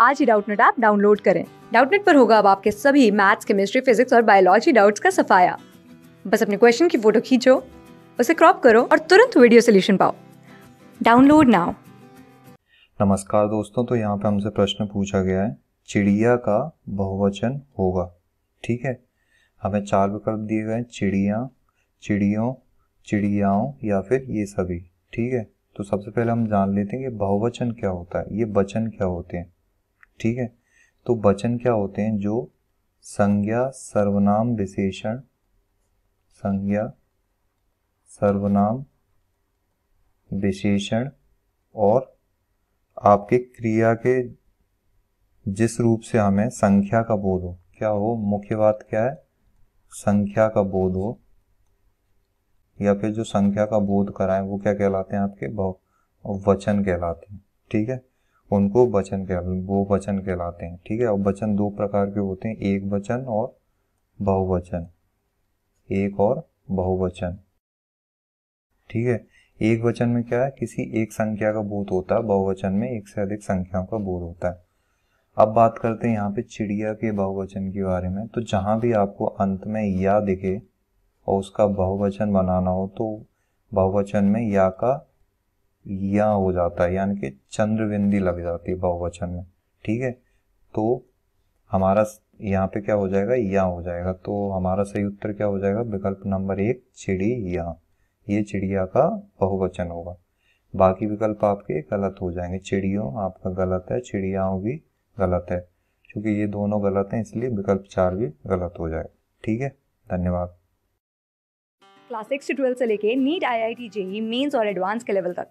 आज ही Doubtnut app download करें डाउटनेट पर होगा अब आपके सभी मैथ्स केमिस्ट्री फिजिक्स और बायोलॉजी डाउट्स का सफाया बस अपने क्वेश्चन की फोटो खींचो उसे क्रॉप करो और तुरंत वीडियो सोल्यूशन पाओ डाउनलोड नाउ नमस्कार दोस्तों तो यहाँ पे हमसे प्रश्न पूछा गया है चिड़िया का बहुवचन होगा ठीक है हमें चार विकल्प दिए गए चिड़िया चिड़ियों चिड़ियाओं या फिर ये सभी ठीक है तो सबसे पहले हम जान लेते हैं कि बहुवचन क्या होता है ये वचन क्या होते हैं ठीक है तो वचन क्या होते हैं जो संज्ञा सर्वनाम विशेषण संज्ञा सर्वनाम विशेषण और आपके क्रिया के जिस रूप से हमें संख्या का बोध हो क्या हो मुख्य बात क्या है संख्या का बोध हो या फिर जो संख्या का बोध कराएं वो क्या कहलाते हैं आपके वचन कहलाते हैं ठीक है उनको वचन कह वो वचन कहलाते हैं ठीक है अब वचन दो प्रकार के होते हैं एक वचन और बहुवचन एक और बहुवचन ठीक है एक वचन में क्या है किसी एक संख्या का बोध होता है बहुवचन में एक से अधिक संख्याओं का बोध होता है अब बात करते हैं यहाँ पे चिड़िया के बहुवचन के बारे में तो जहां भी आपको अंत में या दिखे और उसका बहुवचन बनाना हो तो बहुवचन में या का या हो जाता है यानी कि चंद्रबिंदी लग जाती है बहुवचन में ठीक है तो हमारा यहाँ पे क्या हो जाएगा या हो जाएगा तो हमारा सही उत्तर क्या हो जाएगा विकल्प नंबर एक चिड़िया ये चिड़िया का बहुवचन होगा बाकी विकल्प आपके गलत हो जाएंगे चिड़ियों आपका गलत है चिड़ियाओं भी गलत है क्योंकि ये दोनों गलत हैं इसलिए विकल्प चार भी गलत हो जाएगा ठीक है धन्यवाद क्लास सिक्स से लेके NEET I I T JEE mains और एडवांस के लेवल तक